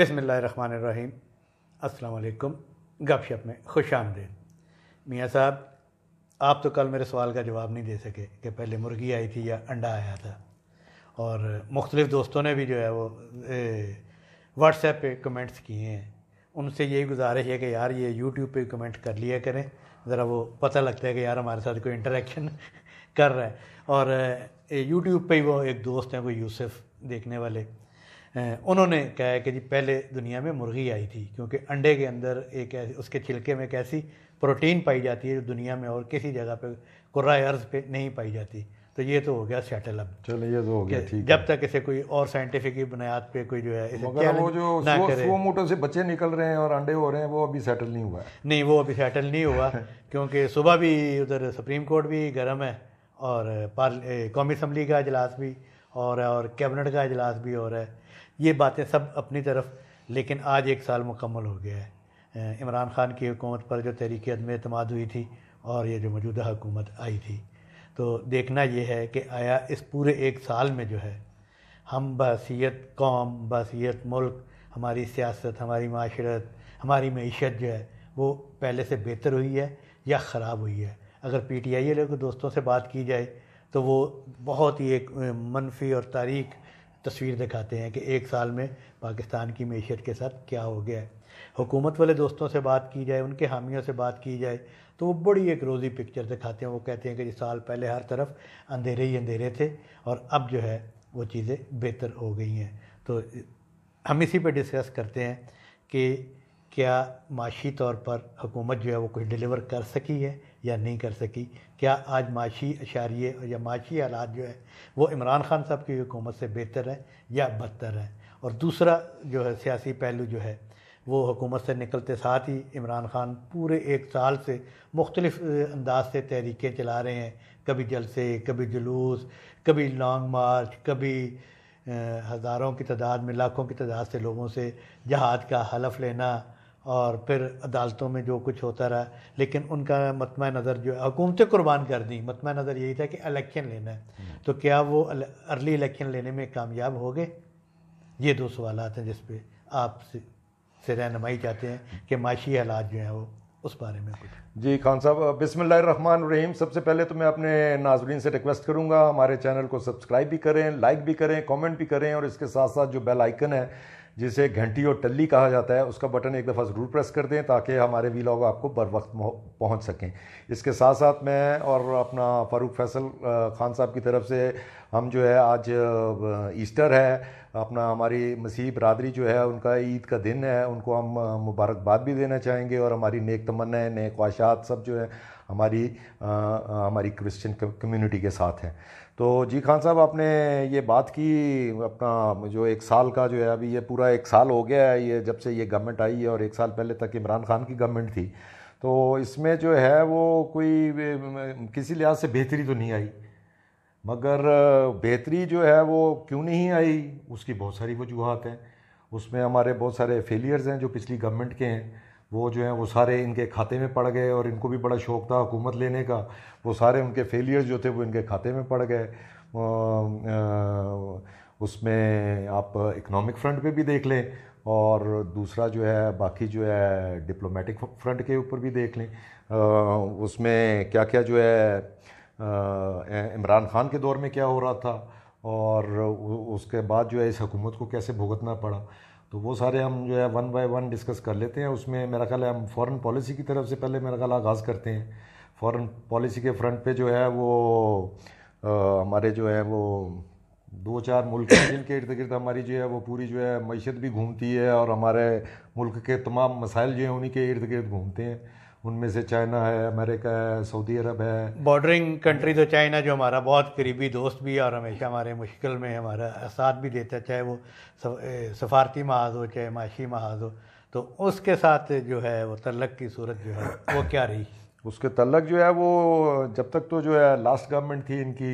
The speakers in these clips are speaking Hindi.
बिसमीम गप गपशप में खुश आमदेद मियाँ साहब आप तो कल मेरे सवाल का जवाब नहीं दे सके कि पहले मुर्गी आई थी या अंडा आया था और मुख्तलिफ़ दोस्तों ने भी जो है वो व्हाट्सएप पे कमेंट्स किए हैं उनसे यही गुजारिश है कि यार ये यूट्यूब पे कमेंट कर लिया करें ज़रा वो पता लगता है कि यार हमारे साथ कोई इंटरेक्शन कर रहा है और यूट्यूब पे ही वो एक दोस्त हैं वो यूसुफ देखने वाले उन्होंने कहा है कि जी पहले दुनिया में मुर्गी आई थी क्योंकि अंडे के अंदर एक ऐसी उसके छिलके में एक ऐसी प्रोटीन पाई जाती है जो दुनिया में और किसी जगह पे कुर्रा अर्ज पे नहीं पाई जाती तो ये तो हो गया सेटल अब चलो ये तो हो गया ठीक जब तक इसे कोई और साइंटिफिक बुनियाद पे कोई जो है इसे मगर वो जो स्लो मोटर से बच्चे निकल रहे हैं और अंडे हो रहे हैं वो अभी सेटल नहीं हुआ नहीं वो अभी सेटल नहीं हुआ क्योंकि सुबह भी उधर सुप्रीम कोर्ट भी गर्म है और पार्ल कौमी असम्बली का अजलास भी और और कैबिनेट का अजलास भी हो रहा है ये बातें सब अपनी तरफ लेकिन आज एक साल मुकम्मल हो गया है इमरान ख़ान की हुकूमत पर जो तहरीक अदम अतमाद हुई थी और ये जो मौजूदा हुकूमत आई थी तो देखना ये है कि आया इस पूरे एक साल में जो है हम बसीत कौम बसीत मुल्क हमारी सियासत हमारी माशरत हमारी मीशत जो है वो पहले से बेहतर हुई है या ख़राब हुई है अगर पी टी आई वाले को दोस्तों से बात की जाए तो वो बहुत ही एक मनफी और तारीख तस्वीर दिखाते हैं कि एक साल में पाकिस्तान की मीशत के साथ क्या हो गया है हुकूमत वाले दोस्तों से बात की जाए उनके हामियों से बात की जाए तो वो बड़ी एक रोज़ी पिक्चर दिखाते हैं वो कहते हैं कि जिस साल पहले हर तरफ अंधेरे ही अंधेरे थे और अब जो है वो चीज़ें बेहतर हो गई हैं तो हम इसी पर डिस्कस करते हैं कि क्या माशी तौर पर हुकूमत जो है वो कुछ डिलीवर कर सकी है या नहीं कर सकी क्या आज माशी और या माशी हालात जो है वो इमरान खान साहब की हुकूमत से बेहतर है या बदतर हैं और दूसरा जो है सियासी पहलू जो है वो हुकूमत से निकलते साथ ही इमरान खान पूरे एक साल से मुख्तलिफ़ अंदाज से तहरीकें चला रहे हैं कभी जलसे कभी जुलूस कभी लॉन्ग मार्च कभी हज़ारों की तादाद में लाखों की तादाद से लोगों से जहाज का हलफ लेना और फिर अदालतों में जो कुछ होता रहा लेकिन उनका मतम नज़र जो हुकूमतें कुर्बान कर दी मतम नज़र यही था कि इलेक्शन लेना है हम्म। तो क्या वो अर्ली इलेक्शन लेने में कामयाब हो गए ये दो सवाल हैं जिस पर आप से, से रहनमाई चाहते हैं कि माशी हालात जो हैं वो उस बारे में कुछ जी खान साहब बिसमीम रहीम सबसे पहले तो मैं अपने नाजरीन से रिक्वेस्ट करूँगा हमारे चैनल को सब्सक्राइब भी करें लाइक भी करें कमेंट भी करें और इसके साथ साथ जो बेल आइकन है जिसे घंटी और टल्ली कहा जाता है उसका बटन एक दफ़ा ज़रूर प्रेस कर दें ताकि हमारे वी लॉग आपको बर वक्त पहुँच सकें इसके साथ साथ मैं और अपना फ़ारूक फैसल खान साहब की तरफ से हम जो है आज ईस्टर है अपना हमारी मसीह बरदरी जो है उनका ईद का दिन है उनको हम मुबारकबाद भी देना चाहेंगे और हमारी नेक तमन्नाएँ नए ख्वाहिशात सब जो है हमारी आ, हमारी क्रिश्चियन कम्युनिटी के साथ हैं तो जी खान साहब आपने ये बात की अपना जो एक साल का जो है अभी ये पूरा एक साल हो गया है ये जब से ये गवर्नमेंट आई है और एक साल पहले तक इमरान खान की गवर्नमेंट थी तो इसमें जो है वो कोई किसी लिहाज से बेहतरी तो नहीं आई मगर बेहतरी जो है वो क्यों नहीं आई उसकी बहुत सारी वजूहत हैं उसमें हमारे बहुत सारे फेलियर्स हैं जो पिछली गवर्नमेंट के हैं वो जो है वो सारे इनके खाते में पड़ गए और इनको भी बड़ा शौक़ था हुकूमत लेने का वो सारे उनके फेलियर्स जो थे वो इनके खाते में पड़ गए उसमें आप इकनॉमिक फ्रंट पे भी देख लें और दूसरा जो है बाकी जो है डिप्लोमेटिक फ्रंट के ऊपर भी देख लें उसमें क्या क्या जो है इमरान ख़ान के दौर में क्या हो रहा था और उसके बाद जो है इस हकूमत को कैसे भुगतना पड़ा तो वो सारे हम जो है वन बाय वन डिस्कस कर लेते हैं उसमें मेरा ख्याल है हम फॉरेन पॉलिसी की तरफ से पहले मेरा ख्याल आगाज़ करते हैं फॉरेन पॉलिसी के फ्रंट पे जो है वो आ, हमारे जो है वो दो चार मुल्क हैं जिनके इर्द गिर्द हमारी जो है वो पूरी जो है मीशत भी घूमती है और हमारे मुल्क के तमाम मसाइल जो हैं उन्हीं के इर्द गिर्द घूमते हैं उनमें से चाइना है अमेरिका है सऊदी अरब है बॉर्डरिंग कंट्री तो चाइना जो हमारा बहुत करीबी दोस्त भी है और हमेशा हमारे मुश्किल में हमारा साथ भी देता है चाहे वो सफारती महाज हो चाहे माशी महाज हो तो उसके साथ जो है वो तलक की सूरत जो है वो क्या रही उसके तलक जो है वो जब तक तो जो है लास्ट गवर्नमेंट थी इनकी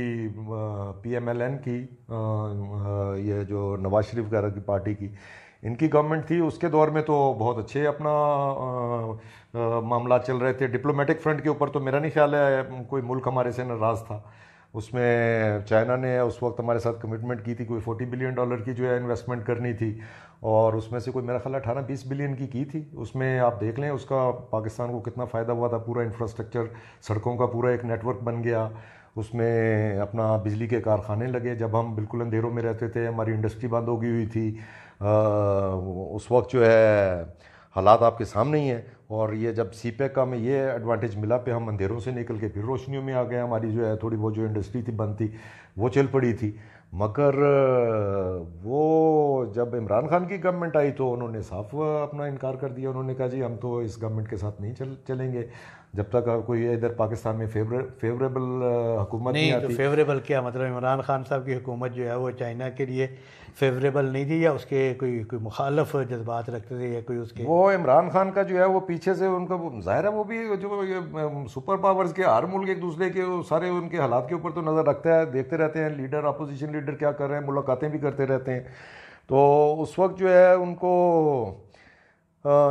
पी एम एल एन की ये जो नवाज शरीफ की पार्टी की इनकी गवर्नमेंट थी उसके दौर में तो बहुत अच्छे अपना आ, आ, मामला चल रहे थे डिप्लोमेटिक फ्रंट के ऊपर तो मेरा नहीं ख्याल है कोई मुल्क हमारे से नाराज़ था उसमें चाइना ने उस वक्त हमारे साथ कमिटमेंट की थी कोई फोर्टी बिलियन डॉलर की जो है इन्वेस्टमेंट करनी थी और उसमें से कोई मेरा ख्याल अठारह बीस बिलियन की की थी उसमें आप देख लें उसका पाकिस्तान को कितना फ़ायदा हुआ था पूरा इंफ्रास्ट्रक्चर सड़कों का पूरा एक नेटवर्क बन गया उसमें अपना बिजली के कारखाने लगे जब हम बिल्कुल अंधेरों में रहते थे हमारी इंडस्ट्री बंद हो गई हुई थी उस वक्त जो है हालात आपके सामने ही हैं और ये जब सी पैक का e हमें ये एडवांटेज मिला पे हम अंधेरों से निकल के फिर रोशनियों में आ गए हमारी जो है थोड़ी बहुत जो इंडस्ट्री थी बंद थी वो चल पड़ी थी मगर वो जब इमरान खान की गवर्नमेंट आई तो उन्होंने साफ अपना इनकार कर दिया उन्होंने कहा जी हम तो इस गवर्नमेंट के साथ नहीं चल चलेंगे जब तक कोई इधर पाकिस्तान में फेवर फेवरेबल हुकूमत नहीं, नहीं तो आती। तो फेवरेबल क्या मतलब इमरान खान साहब की हुकूमत जो है वो चाइना के लिए फेवरेबल नहीं थी या उसके कोई कोई मुखालफ जज्बात रखते थे या कोई उसके वो इमरान खान का जो है वो पीछे से उनका ज़ाहिर है वो भी जो सुपर पावर्स के हर मुल्क एक दूसरे के सारे उनके हालात के ऊपर तो नज़र रखता है देखते रहते हैं लीडर अपोजिशन लीडर क्या कर रहे हैं मुलाकातें भी करते रहते हैं तो उस वक्त जो है उनको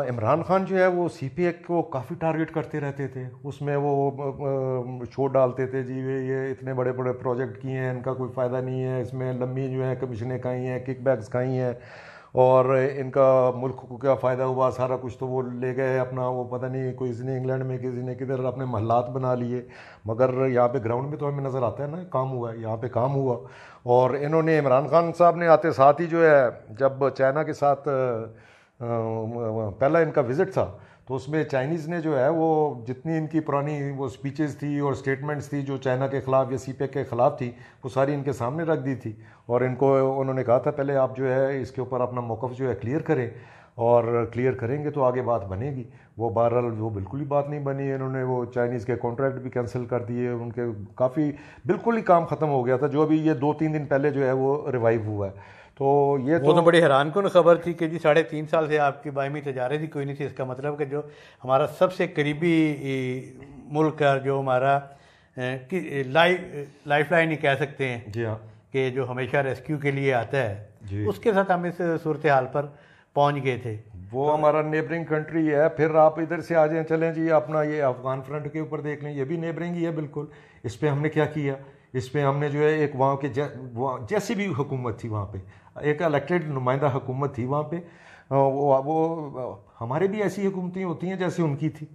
इमरान खान जो है वो सी पी ए को काफ़ी टारगेट करते रहते थे उसमें वो छोड़ डालते थे जी ये इतने बड़े बड़े प्रोजेक्ट किए हैं इनका कोई फ़ायदा नहीं है इसमें लम्बी जो है कमीशनें खाई हैं किक बैग्स खाई हैं और इनका मुल्क को क्या फ़ायदा हुआ सारा कुछ तो वो ले गए अपना वो पता नहीं कोई किसी ने इंग्लैंड में किसी ने किधर अपने महलात बना लिए मगर यहाँ पे ग्राउंड में तो हमें नज़र आता है ना काम हुआ है यहाँ पे काम हुआ और इन्होंने इमरान खान साहब ने आते साथ ही जो है जब चाइना के साथ पहला इनका विज़िट था तो उसमें चाइनीज़ ने जो है वो जितनी इनकी पुरानी वो स्पीचेस थी और स्टेटमेंट्स थी जो चाइना के ख़िलाफ़ या सीपेक e के ख़िलाफ़ थी वो सारी इनके सामने रख दी थी और इनको उन्होंने कहा था पहले आप जो है इसके ऊपर अपना मौक़ जो है क्लियर करें और क्लियर करेंगे तो आगे बात बनेगी वो बहरहाल वो बिल्कुल ही बात नहीं बनी इन्होंने वो चाइनीज़ के कॉन्ट्रैक्ट भी कैंसिल कर दिए उनके काफ़ी बिल्कुल ही काम ख़त्म हो गया था जो अभी ये दो तीन दिन पहले जो है वो रिवाइव हुआ है तो ये वो तो, तो बड़ी हैरान कन खबर थी कि जी साढ़े तीन साल से आपकी बाहमी तजारत ही कोई नहीं थी इसका मतलब कि जो हमारा सबसे करीबी मुल्क है जो हमारा लाइफ लाइफ लाइन ही कह सकते हैं जी हाँ कि जो हमेशा रेस्क्यू के लिए आता है उसके साथ हम इस सूरत हाल पर पहुंच गए थे वो तो हमारा नेबरिंग कंट्री है फिर आप इधर से आ जाए चलें जी अपना ये अफगान फ्रंट के ऊपर देख लें ये भी नेबरिंग ही है बिल्कुल इस पर हमने क्या किया इसमें हमने जो है एक वहाँ के जै, जैसी भी हुकूमत थी वहाँ पे एक इलेक्टेड नुमाइंदा हुकूमत थी वहाँ पे वो, वो हमारे भी ऐसी हुकूमतें होती हैं जैसे उनकी थी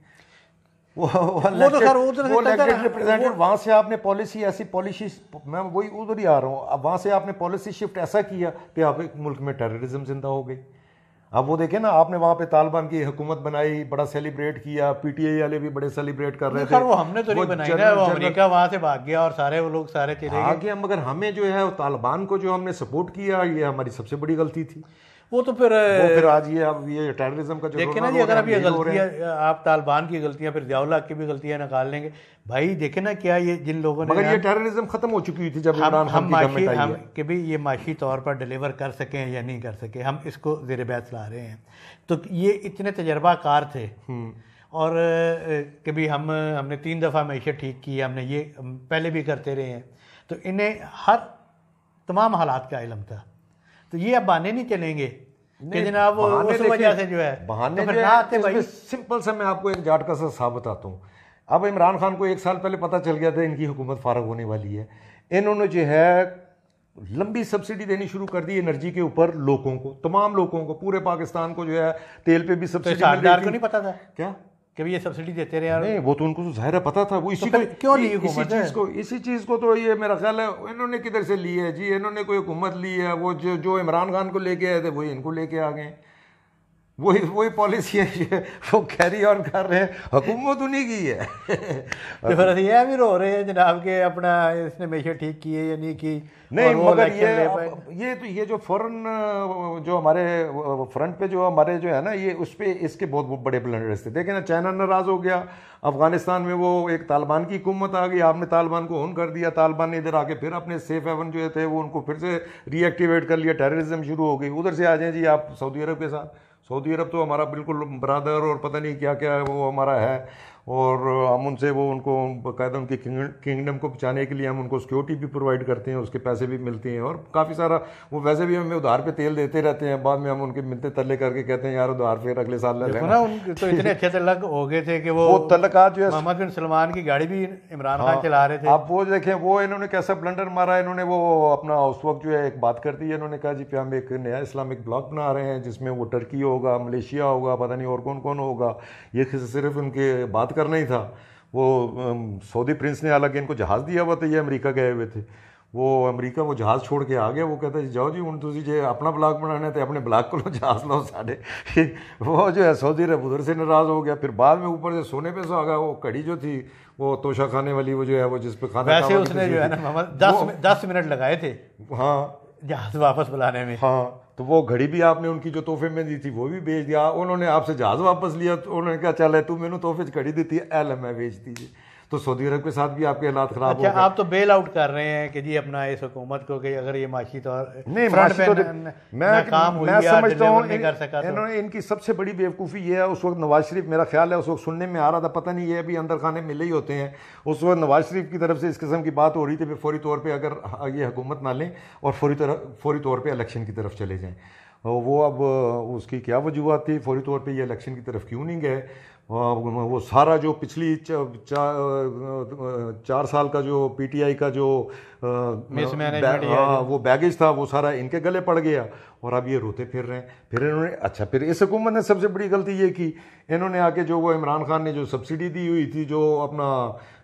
वो वो तो खैर वो रिप्रेजेंटेटिव तो वहाँ से आपने पॉलिसी ऐसी पॉलिसी मैं वही उधर ही आ रहा हूँ अब वहाँ से आपने पॉलिसी शिफ्ट ऐसा किया कि आप एक मुल्क में टेररिज्म जिंदा हो गई अब वो देखे ना आपने वहाँ पे तालिबान की हुकूमत बनाई बड़ा सेलिब्रेट किया पीटीआई वाले भी बड़े सेलिब्रेट कर रहे थे वो हमने तो नहीं बनाई ना वो अमेरिका वहाँ से भाग गया और सारे वो लोग सारे चले गए मगर हमें जो है तालिबान को जो हमने सपोर्ट किया ये हमारी सबसे बड़ी गलती थी वो तो फिर वो फिर आज ये अब ये टेररिज्म का जो देखिए ना जी अगर आप ये गलतियाँ आप तालिबान की गलतियाँ फिर जयाउल की भी गलतियाँ निकाल लेंगे भाई देखे ना क्या ये जिन लोगों ने मगर ये टेररिज्म खत्म हो चुकी थी जब हम हम माशी हम कि भी ये माशी तौर पर डिलीवर कर सकें या नहीं कर सके हम इसको जेर बैस ला रहे हैं तो ये इतने तजर्बाकार थे हम्म। और कि हम हमने तीन दफ़ा मीशत ठीक की हमने ये पहले भी करते रहे हैं तो इन्हें हर तमाम हालात का इलम था तो ये अब बहाने नहीं चलेंगे जनाब वजह से जो है तो बहाने तो आते भाई सिंपल मैं आपको एक जाटका सा बताता हूँ अब इमरान खान को एक साल पहले पता चल गया था इनकी हुकूमत फारग होने वाली है इन्होंने जो है लंबी सब्सिडी देनी शुरू कर दी एनर्जी के ऊपर लोगों को तमाम लोगों को पूरे पाकिस्तान को जो है तेल पे भी तो सब्सिडी तो नहीं पता था क्या कि ये सब्सिडी देते रहे नहीं वो तो उनको तो जाहिर पता था वो तो इसी तो को क्यों ली इसी चीज़ को इसी चीज़ को तो ये मेरा ख्याल है इन्होंने किधर से ली है जी इन्होंने कोई हुकूमत ली है वो जो जो इमरान खान को लेके आए थे वही इनको लेके आ गए वही वही पॉलिसी है वो कैरी ऑन कर रहे हैं हुकूमत तो उन्हीं की है तो फिर यह भी रो रहे हैं जनाब के अपना इसने मेशर ठीक किए या नहीं की नहीं मगर ये ये तो ये जो फॉरन जो हमारे फ्रंट पे जो हमारे जो है ना ये उस पर इसके बहुत बड़े ब्लंडर्स थे देखें ना चाइना नाराज़ हो गया अफगानिस्तान में वो एक तालिबान की हुकूमत आ गई आपने तालिबान को ऑन कर दिया तालिबान ने इधर आके फिर अपने सेफ हेवन जो थे वो उनको फिर से रीएक्टिवेट कर लिया टेररिज्म शुरू हो गई उधर से आ जाए जी आप सऊदी अरब के साथ सऊदी अरब तो हमारा बिल्कुल बरदर और पता नहीं क्या क्या वो हमारा है और हम उनसे वो उनको बाकायदा उनकी किंगडम को बचाने के लिए हम उनको सिक्योरिटी भी प्रोवाइड करते हैं उसके पैसे भी मिलते हैं और काफ़ी सारा वो वैसे भी हमें उधार पे तेल देते रहते हैं बाद में हम उनके मिलते तल्ले करके कहते हैं यार उधार फिर अगले साल ले उनके तो इतने अच्छे तलक हो गए थे कि वो वो तलकात जो है मोहम्मद बिन सलमान की गाड़ी भी इमरान खान हाँ। चला रहे थे आप वो देखें वो इन्होंने कैसा ब्लंडर मारा इन्होंने वो अपना उस वक्त जो है एक बात कर दी है इन्होंने कहा जी हम एक नया इस्लामिक ब्लॉक बना रहे हैं जिसमें वो टर्की होगा मलेशिया होगा पता नहीं और कौन कौन होगा ये सिर्फ उनके बात करना ही था वो सऊदी प्रिंस ने हालांकि इनको जहाज़ दिया हुआ था ये अमेरिका गए हुए थे वो अमेरिका वो जहाज़ छोड़ के आ गया वो कहता जी जाओ जी हूँ तुम जे अपना ब्लाक बनाना तो अपने ब्लाक को लो जहाज़ लो साढ़े वो जो है सऊदी अरब उधर से नाराज़ हो गया फिर बाद में ऊपर से सोने पे सो गया वो कड़ी जो थी वो तोशा खाने वाली वो जो है वो जिस पे खाना वैसे उसने जो है ना दस दस मिनट लगाए थे हाँ जहाज़ वापस बुलाने में हाँ तो वो घड़ी भी आपने उनकी जो तोहफे में दी थी वो भी भेज दिया उन्होंने आपसे जहाज़ वापस लिया तो उन्होंने कहा चल है तू मैंने तोहफे घड़ी दी थी एल मैं भेज दीजिए तो सऊदी अरब के साथ भी आपके हालात खराब अच्छा, आप तो बेल आउट कर रहे हैं कि जी अपना इस हुकूमत को कि अगर ये माशी तौर नहीं माशी तो मैं काम मैं समझता हूँ तो- इन्होंने इनकी सबसे बड़ी बेवकूफ़ी ये है उस वक्त नवाज शरीफ मेरा ख्याल है उस वक्त सुनने में आ रहा था पता नहीं ये अभी अंदर खाने मिले ही होते हैं उस वक्त नवाज शरीफ की तरफ से इस किस्म की बात हो रही थी फौरी तौर पर अगर ये हुकूमत ना लें और फौरी फौरी तौर पर इलेक्शन की तरफ चले जाएँ वो अब उसकी क्या वजूहत थी फौरी तौर पर ये इलेक्शन की तरफ क्यों नहीं गए हाँ, वो सारा जो पिछली चा, चा, चार साल का जो पीटीआई का जो बैग, हाँ वो बैगेज था वो सारा इनके गले पड़ गया और अब ये रोते फिर रहे हैं फिर इन्होंने अच्छा फिर इस हुकूमत ने सबसे बड़ी गलती ये की इन्होंने आके जो वो इमरान खान ने जो सब्सिडी दी हुई थी जो अपना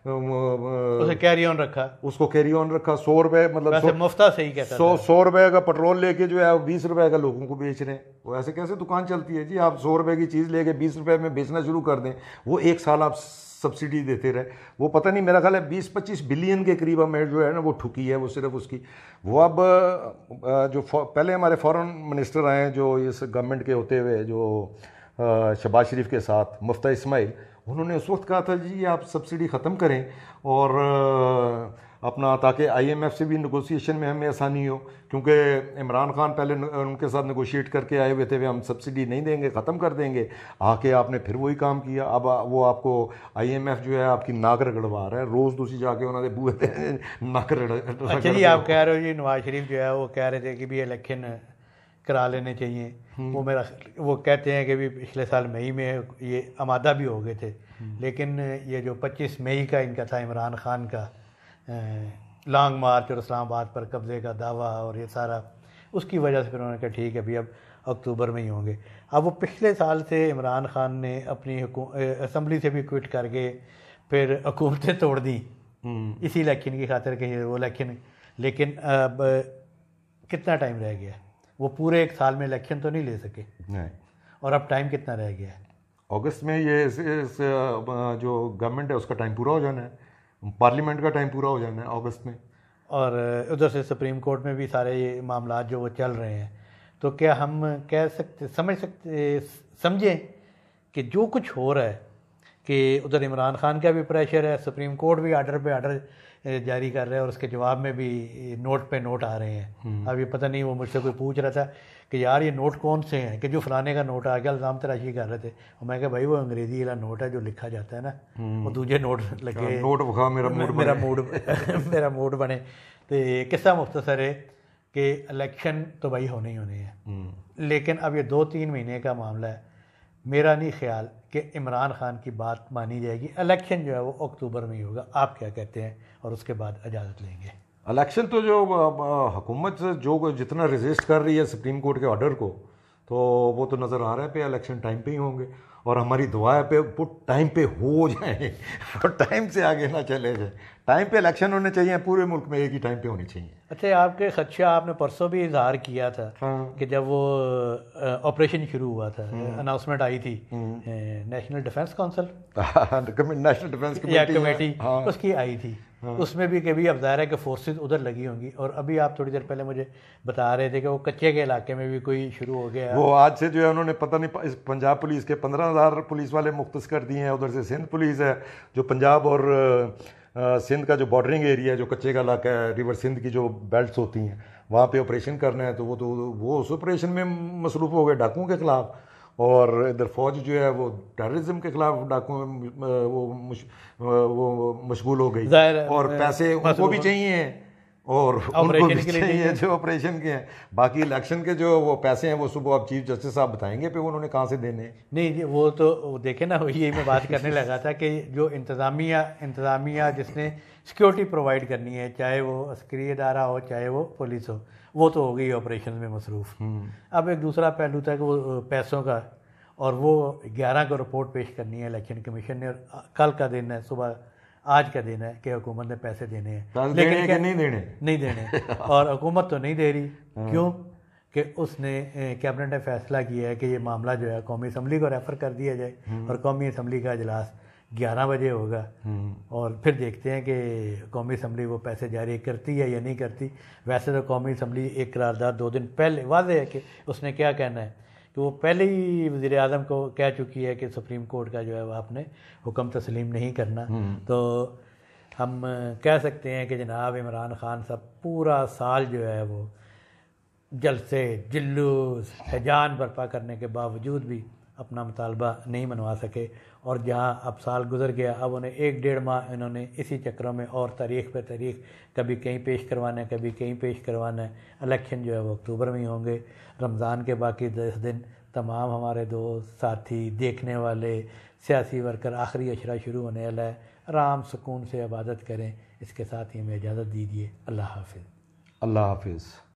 उसे कैरी ऑन रखा उसको कैरी ऑन रखा सौ रुपए मतलब मुफ्ता से ही कहता सौ सौ रुपए का पेट्रोल लेके जो है बीस रुपए का लोगों को बेच रहे हैं वो ऐसे कैसे दुकान चलती है जी आप सौ रुपए की चीज़ लेके बीस रुपए में बेचना शुरू कर दें वो एक साल आप सब्सिडी देते रहे वो पता नहीं मेरा ख्याल है बीस पच्चीस बिलियन के करीब हमें जो है ना वो ठुकी है वो सिर्फ उसकी वो अब जो पहले हमारे फॉरेन मिनिस्टर आए हैं जो इस गवर्नमेंट के होते हुए जो शबाज शरीफ के साथ मुफ्ता इसमाइल उन्होंने उस वक्त कहा था जी आप सब्सिडी ख़त्म करें और अपना ताकि आईएमएफ से भी नगोशिएशन में हमें आसानी हो क्योंकि इमरान खान पहले उनके साथ नगोशिएट करके आए हुए थे वे हम सब्सिडी नहीं देंगे ख़त्म कर देंगे आके आपने फिर वही काम किया अब वो आपको आईएमएफ जो है आपकी नाक रगड़वा रहा है रोज़ दूसरी तो जाके उन्होंने बूहे नाक रगड़ अच्छा जी आप कह रहे हो जी नवाज शरीफ जो है वो कह रहे थे कि भी इलेक्शन करा लेने चाहिए हम्म। वो मेरा वो कहते हैं कि भी पिछले साल मई में ये आमादा भी हो गए थे हम्म। लेकिन ये जो 25 मई का इनका था इमरान खान का लॉन्ग मार्च और इस्लामाबाद पर कब्ज़े का दावा और ये सारा उसकी वजह से फिर उन्होंने कहा ठीक है अभी अब अक्टूबर में ही होंगे अब वो पिछले साल से इमरान खान ने अपनी असम्बली से भी क्विट करके फिर हुकूमतें तोड़ दी हम्म। इसी इलेक्शन की खातिर कहीं वो इलेक्शन लेकिन अब कितना टाइम रह गया वो पूरे एक साल में इलेक्शन तो नहीं ले सके नहीं और अब टाइम कितना रह गया है अगस्त में ये इस, इस जो गवर्नमेंट है उसका टाइम पूरा हो जाना है पार्लियामेंट का टाइम पूरा हो जाना है अगस्त में और उधर से सुप्रीम कोर्ट में भी सारे ये मामला जो वो चल रहे हैं तो क्या हम कह सकते समझ सकते समझें कि जो कुछ हो रहा है कि उधर इमरान खान का भी प्रेशर है सुप्रीम कोर्ट भी आर्डर पे आर्डर जारी कर रहे हैं और उसके जवाब में भी नोट पे नोट आ रहे हैं हम्म। अब ये पता नहीं वो मुझसे कोई पूछ रहा था कि यार ये नोट कौन से हैं कि जो फलाने का नोट आ गया अल्जाम तराशी कर रहे थे और मैं कहा भाई वो अंग्रेज़ी वाला नोट है जो लिखा जाता है ना वो हम्म। दूजे नोट अच्छा, लगे नोट विखा मेरा मूड मेरा मूड मेरा मूड बने तो किस्सा मुख्तसर है कि इलेक्शन तो भाई होने ही होने हैं हम्म। लेकिन अब ये दो तीन महीने का मामला है मेरा नहीं ख्याल कि इमरान खान की बात मानी जाएगी इलेक्शन जो है वो अक्टूबर में ही होगा आप क्या कहते हैं और उसके बाद इजाज़त लेंगे इलेक्शन तो जो हुकूमत जो जितना रजिस्ट कर रही है सुप्रीम कोर्ट के ऑर्डर को तो वो तो नज़र आ रहा है पे इलेक्शन टाइम पे ही होंगे और हमारी दुआ है पे वो टाइम पे हो जाए और टाइम से आगे ना चले जाए टाइम पे इलेक्शन होने चाहिए पूरे मुल्क में एक ही टाइम पे होने चाहिए अच्छा आपके खदशा आपने परसों भी इजहार किया था हाँ। कि जब वो ऑपरेशन शुरू हुआ था अनाउंसमेंट हम्म। आई थी national defence council national defence committee उसकी आई थी हाँ। उसमें भी कभी अब ज़ाहिर है कि फोर्सेस उधर लगी होंगी और अभी आप थोड़ी देर पहले मुझे बता रहे थे कि वो कच्चे के इलाके में भी कोई शुरू हो गया वो आज से जो है उन्होंने पता नहीं इस पंजाब पुलिस के पंद्रह हज़ार पुलिस वाले मुख्त कर दिए हैं उधर से सिंध पुलिस है जो पंजाब और सिंध का जो बॉर्डरिंग एरिया है जो कच्चे का इलाका है रिवर सिंध की जो बेल्ट होती हैं वहाँ पर ऑपरेशन करना है तो वो तो वो उस ऑपरेशन में मसरूफ़ हो गए डाकुओं के ख़िलाफ़ और इधर फौज जो है वो टेररिज्म के खिलाफ डाकू वो मुश, वो मशगूल हो गई और पैसे उनको भी चाहिए और उनको भी चाहिए जो ऑपरेशन के हैं बाकी इलेक्शन के जो वो पैसे हैं वो सुबह आप चीफ जस्टिस साहब बताएंगे पे उन्होंने कहाँ से देने नहीं जी वो तो देखे ना यही मैं बात करने लगा था कि जो इंतज़ामिया इंतज़ामिया जिसने सिक्योरिटी प्रोवाइड करनी है चाहे वो अस्क्रिय अदारा हो चाहे वो पुलिस हो वो तो हो गई ऑपरेशन में मसरूफ़ हम्म। अब एक दूसरा पहलू था कि वो पैसों का और वो ग्यारह को रिपोर्ट पेश करनी है इलेक्शन कमीशन ने और कल का दिन है सुबह आज का दिन है कि हुकूमत ने पैसे देने हैं लेकिन देने क्या नहीं देने नहीं देने हाँ। और हुकूमत तो नहीं दे रही हाँ। क्यों कि उसने कैबिनेट ने फैसला किया है कि ये मामला जो है कौमी असम्बली को रेफ़र कर दिया जाए हम्म। और कौमी असम्बली का अजलास ग्यारह बजे होगा हम्म। और फिर देखते हैं कि कौमी असम्बली वो पैसे जारी करती है या नहीं करती वैसे तो कौमी असम्बली एक करारदार दो दिन पहले वाजह है कि उसने क्या कहना है कि वो पहले ही वज़ी अजम को कह चुकी है कि सुप्रीम कोर्ट का जो है वह आपने हुक्म तस्लीम नहीं करना हम्म। तो हम कह सकते हैं कि जनाब इमरान खान साहब पूरा साल जो है वो जलसे जुलूस हैजान बर्पा करने के बावजूद भी अपना मुतालबा नहीं मनवा सके और जहाँ अब साल गुजर गया अब उन्हें एक डेढ़ माह इन्होंने इसी चक्रों में और तारीख पर तारीख कभी कहीं पेश करवाना है कभी कहीं पेश करवाना है इलेक्शन जो है वो अक्टूबर में ही होंगे रमज़ान के बाकी दस दिन तमाम हमारे दोस्त साथी देखने वाले सियासी वर्कर आखिरी अशरा शुरू होने वाला है आराम सुकून से इबादत करें इसके साथ ही हमें इजाज़त दीजिए अल्लाह हाफिज़ अल्लाह हाफिज़